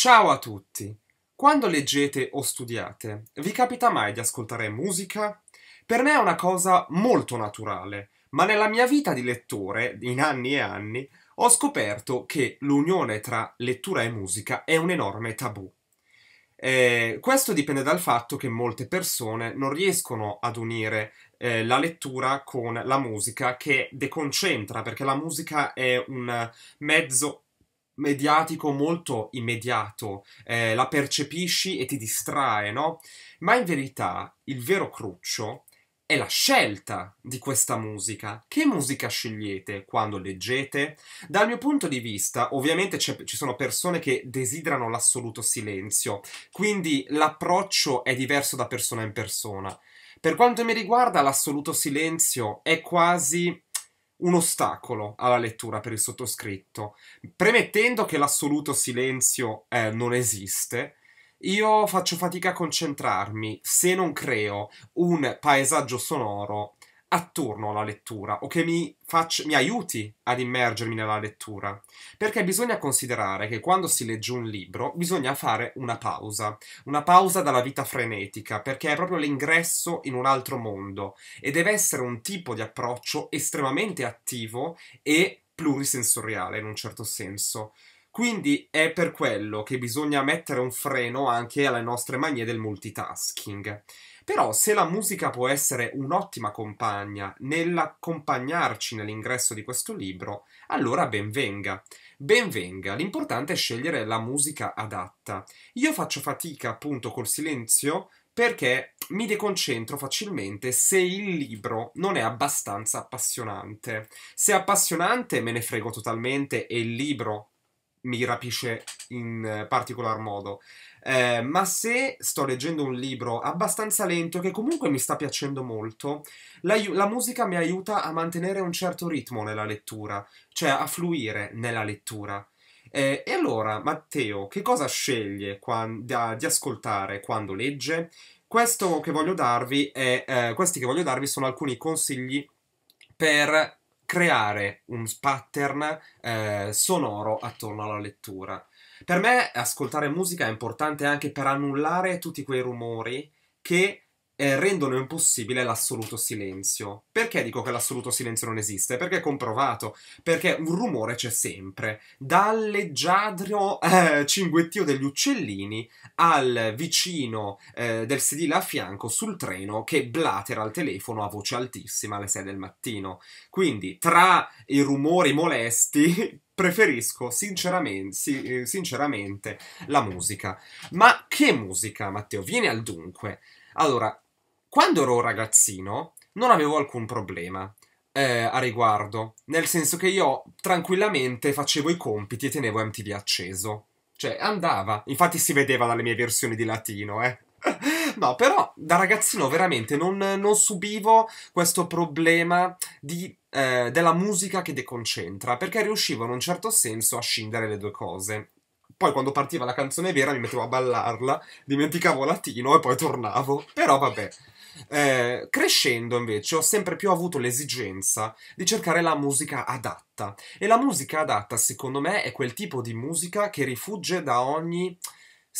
Ciao a tutti! Quando leggete o studiate, vi capita mai di ascoltare musica? Per me è una cosa molto naturale, ma nella mia vita di lettore, in anni e anni, ho scoperto che l'unione tra lettura e musica è un enorme tabù. Eh, questo dipende dal fatto che molte persone non riescono ad unire eh, la lettura con la musica che deconcentra, perché la musica è un mezzo mediatico molto immediato, eh, la percepisci e ti distrae, no? Ma in verità il vero cruccio è la scelta di questa musica. Che musica scegliete quando leggete? Dal mio punto di vista, ovviamente ci sono persone che desiderano l'assoluto silenzio, quindi l'approccio è diverso da persona in persona. Per quanto mi riguarda, l'assoluto silenzio è quasi un ostacolo alla lettura per il sottoscritto. Premettendo che l'assoluto silenzio eh, non esiste, io faccio fatica a concentrarmi se non creo un paesaggio sonoro attorno alla lettura o che mi, faccio, mi aiuti ad immergermi nella lettura. Perché bisogna considerare che quando si legge un libro bisogna fare una pausa, una pausa dalla vita frenetica, perché è proprio l'ingresso in un altro mondo e deve essere un tipo di approccio estremamente attivo e plurisensoriale in un certo senso. Quindi è per quello che bisogna mettere un freno anche alle nostre manie del multitasking. Però se la musica può essere un'ottima compagna nell'accompagnarci nell'ingresso di questo libro, allora benvenga. Benvenga, l'importante è scegliere la musica adatta. Io faccio fatica appunto col silenzio perché mi deconcentro facilmente se il libro non è abbastanza appassionante. Se è appassionante me ne frego totalmente e il libro mi rapisce in particolar modo. Eh, ma se sto leggendo un libro abbastanza lento, che comunque mi sta piacendo molto, la, la musica mi aiuta a mantenere un certo ritmo nella lettura, cioè a fluire nella lettura. Eh, e allora, Matteo, che cosa sceglie da, di ascoltare quando legge? Questo che voglio darvi è, eh, questi che voglio darvi sono alcuni consigli per creare un pattern eh, sonoro attorno alla lettura. Per me ascoltare musica è importante anche per annullare tutti quei rumori che eh, rendono impossibile l'assoluto silenzio. Perché dico che l'assoluto silenzio non esiste? Perché è comprovato, perché un rumore c'è sempre, dall'eggiadrio eh, cinguettio degli uccellini al vicino eh, del sedile a fianco sul treno che blatera al telefono a voce altissima alle 6 del mattino. Quindi tra i rumori molesti preferisco sinceramente, sì, eh, sinceramente la musica. Ma che musica, Matteo? Vieni al dunque. Allora, quando ero ragazzino non avevo alcun problema eh, a riguardo, nel senso che io tranquillamente facevo i compiti e tenevo MTV acceso. Cioè, andava. Infatti si vedeva dalle mie versioni di latino, eh. No, però da ragazzino veramente non, non, subivo questo problema di eh, della musica che deconcentra, perché riuscivo in un certo senso a scindere le due cose. Poi quando partiva la canzone vera mi mettevo a ballarla, dimenticavo latino e poi tornavo. Però vabbè. Eh, crescendo invece ho sempre più avuto l'esigenza di cercare la musica adatta. E la musica adatta, secondo me, è quel tipo di musica che rifugge da ogni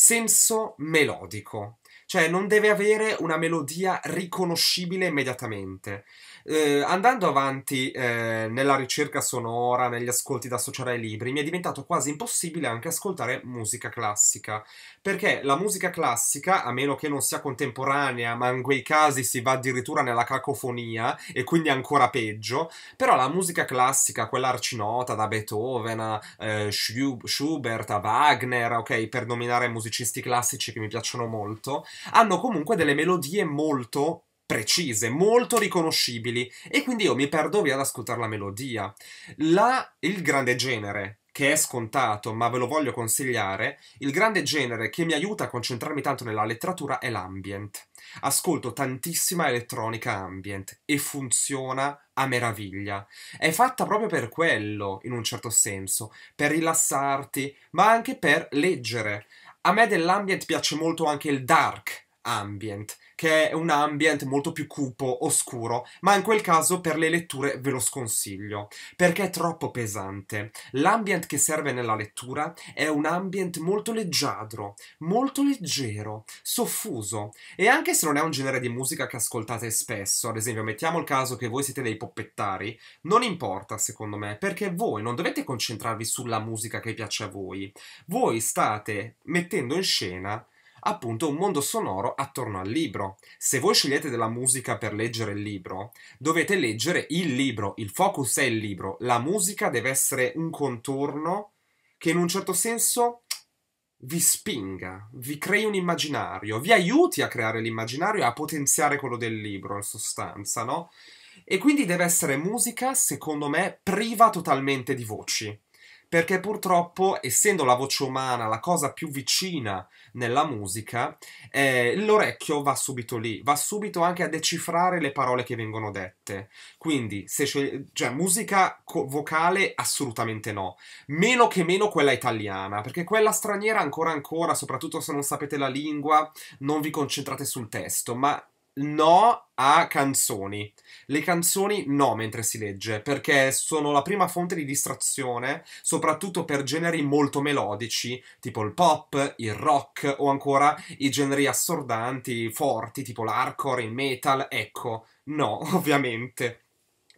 senso melodico, cioè non deve avere una melodia riconoscibile immediatamente. Eh, andando avanti eh, nella ricerca sonora, negli ascolti da associare ai libri, mi è diventato quasi impossibile anche ascoltare musica classica, perché la musica classica, a meno che non sia contemporanea, ma in quei casi si va addirittura nella cacofonia e quindi ancora peggio, però la musica classica, quella arcinota da Beethoven a eh, Schubert a Wagner, ok, per nominare musica musicisti classici che mi piacciono molto, hanno comunque delle melodie molto precise, molto riconoscibili e quindi io mi perdo via ad ascoltare la melodia. La, il grande genere che è scontato, ma ve lo voglio consigliare, il grande genere che mi aiuta a concentrarmi tanto nella letteratura è l'ambient. Ascolto tantissima elettronica ambient e funziona a meraviglia. È fatta proprio per quello, in un certo senso, per rilassarti, ma anche per leggere. A me dell'ambient piace molto anche il dark, ambient, che è un ambient molto più cupo, oscuro, ma in quel caso per le letture ve lo sconsiglio, perché è troppo pesante. L'ambient che serve nella lettura è un ambient molto leggiadro, molto leggero, soffuso, e anche se non è un genere di musica che ascoltate spesso, ad esempio mettiamo il caso che voi siete dei poppettari, non importa secondo me, perché voi non dovete concentrarvi sulla musica che piace a voi, voi state mettendo in scena appunto un mondo sonoro attorno al libro. Se voi scegliete della musica per leggere il libro, dovete leggere il libro, il focus è il libro, la musica deve essere un contorno che in un certo senso vi spinga, vi crei un immaginario, vi aiuti a creare l'immaginario e a potenziare quello del libro in sostanza, no? E quindi deve essere musica, secondo me, priva totalmente di voci perché purtroppo, essendo la voce umana la cosa più vicina nella musica, eh, l'orecchio va subito lì, va subito anche a decifrare le parole che vengono dette. Quindi, se scegli- cioè, musica co- vocale assolutamente no, meno che meno quella italiana, perché quella straniera ancora ancora, soprattutto se non sapete la lingua, non vi concentrate sul testo, ma no a canzoni. Le canzoni no mentre si legge, perché sono la prima fonte di distrazione, soprattutto per generi molto melodici, tipo il pop, il rock o ancora i generi assordanti, forti, tipo l'hardcore, il metal. Ecco, no, ovviamente.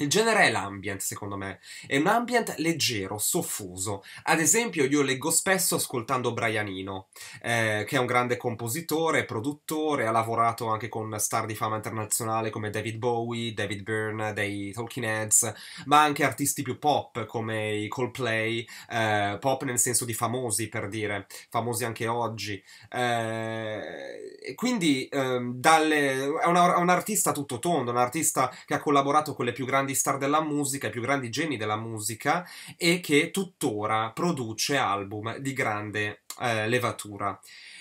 Il genere è l'ambient, secondo me. È un ambient leggero, soffuso. Ad esempio, io leggo spesso ascoltando Brianino, eh, che è un grande compositore, produttore, ha lavorato anche con star di fama internazionale come David Bowie, David Byrne, dei Talking Heads, ma anche artisti più pop come i Coldplay, eh, pop nel senso di famosi, per dire, famosi anche oggi. Eh, quindi ehm, dalle, è, una, è un artista tutto tondo, un artista che ha collaborato con le più grandi grandi star della musica, i più grandi geni della musica e che tuttora produce album di grande eh, levatura.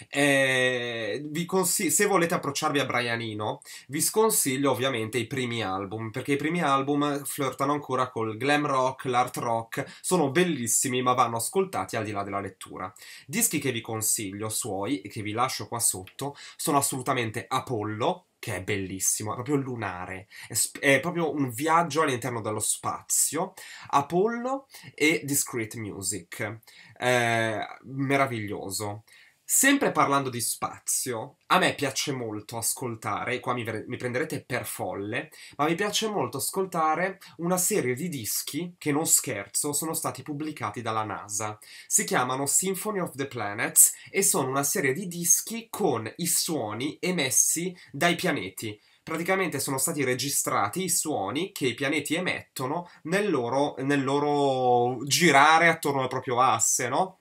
Eh, consig- se volete approcciarvi a Brianino, vi sconsiglio ovviamente i primi album, perché i primi album flirtano ancora col glam rock, l'art rock, sono bellissimi ma vanno ascoltati al di là della lettura. Dischi che vi consiglio suoi e che vi lascio qua sotto sono assolutamente Apollo, che è bellissimo, è proprio lunare, è, sp- è proprio un viaggio all'interno dello spazio, Apollo e Discrete Music, eh, meraviglioso. Sempre parlando di spazio, a me piace molto ascoltare, e qua mi, mi, prenderete per folle, ma mi piace molto ascoltare una serie di dischi che, non scherzo, sono stati pubblicati dalla NASA. Si chiamano Symphony of the Planets e sono una serie di dischi con i suoni emessi dai pianeti. Praticamente sono stati registrati i suoni che i pianeti emettono nel loro, nel loro girare attorno al proprio asse, no?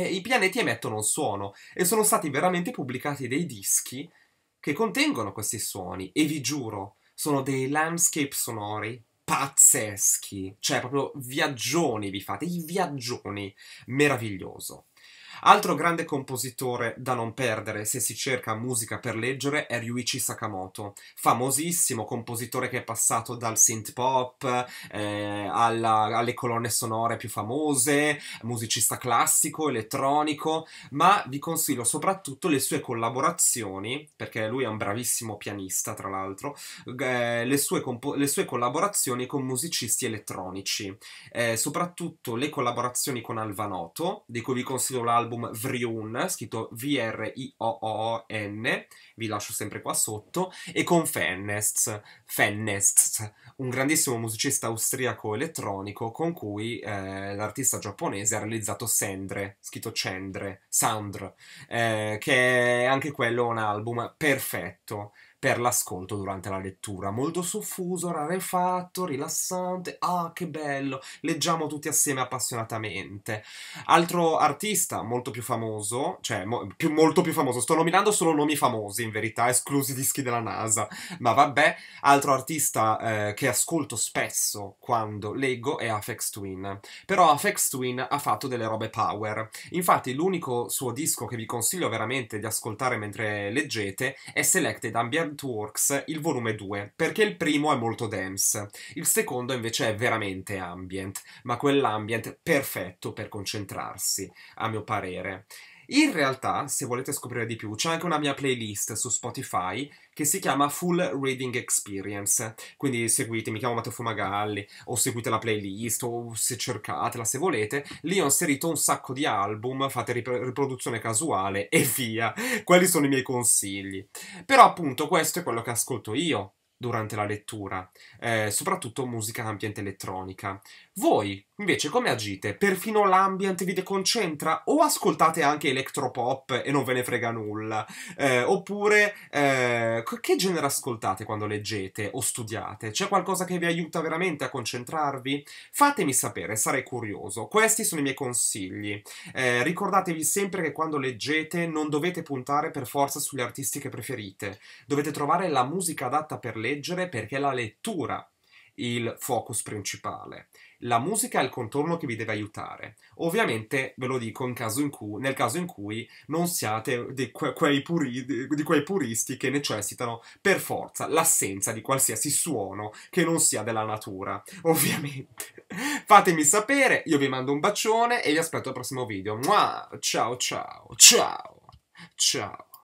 eh, i pianeti emettono un suono e sono stati veramente pubblicati dei dischi che contengono questi suoni e vi giuro, sono dei landscape sonori pazzeschi, cioè proprio viaggioni vi fate, i viaggioni, meraviglioso. Altro grande compositore da non perdere se si cerca musica per leggere è Ryuichi Sakamoto, famosissimo compositore che è passato dal synth pop eh, alla, alle colonne sonore più famose, musicista classico, elettronico, ma vi consiglio soprattutto le sue collaborazioni, perché lui è un bravissimo pianista tra l'altro, eh, le, sue le, sue collaborazioni con musicisti elettronici, eh, soprattutto le collaborazioni con Alvanoto, di cui vi consiglio l'album l'album Vrion, scritto V-R-I-O-O-N, vi lascio sempre qua sotto, e con Fennest, Fennest, un grandissimo musicista austriaco elettronico con cui eh, l'artista giapponese ha realizzato Sendre, scritto Cendre, Sound, eh, che è anche quello un album perfetto per l'ascolto durante la lettura. Molto soffuso, rarefatto, rilassante. Ah, che bello! Leggiamo tutti assieme appassionatamente. Altro artista molto più famoso, cioè mo- più, molto più famoso, sto nominando solo nomi famosi in verità, esclusi i dischi della NASA, ma vabbè, altro artista eh, che ascolto spesso quando leggo è Afex Twin. Però Afex Twin ha fatto delle robe power. Infatti l'unico suo disco che vi consiglio veramente di ascoltare mentre leggete è Selected Ambient Time Works il volume 2, perché il primo è molto dense, il secondo invece è veramente ambient, ma quell'ambient perfetto per concentrarsi, a mio parere. In realtà, se volete scoprire di più, c'è anche una mia playlist su Spotify che si chiama Full Reading Experience. Quindi seguitemi, chiamo Matteo Fumagalli, o seguite la playlist, o se cercatela, se volete. Lì ho inserito un sacco di album, fate rip- riproduzione casuale e via. Quelli sono i miei consigli. Però appunto questo è quello che ascolto io durante la lettura, eh, soprattutto musica ambiente elettronica. Voi, invece, come agite? Perfino l'ambient vi deconcentra? O ascoltate anche electropop e non ve ne frega nulla? Eh, oppure, eh, che genere ascoltate quando leggete o studiate? C'è qualcosa che vi aiuta veramente a concentrarvi? Fatemi sapere, sarei curioso. Questi sono i miei consigli. Eh, ricordatevi sempre che quando leggete non dovete puntare per forza sulle artistiche preferite. Dovete trovare la musica adatta per leggere perché è la lettura il focus principale. La musica è il contorno che vi deve aiutare. Ovviamente ve lo dico caso cui, nel caso in cui non siate di, que, quei puri, di quei puristi che necessitano per forza l'assenza di qualsiasi suono che non sia della natura. Ovviamente. Fatemi sapere, io vi mando un bacione e vi aspetto al prossimo video. Mua! Ciao ciao ciao ciao.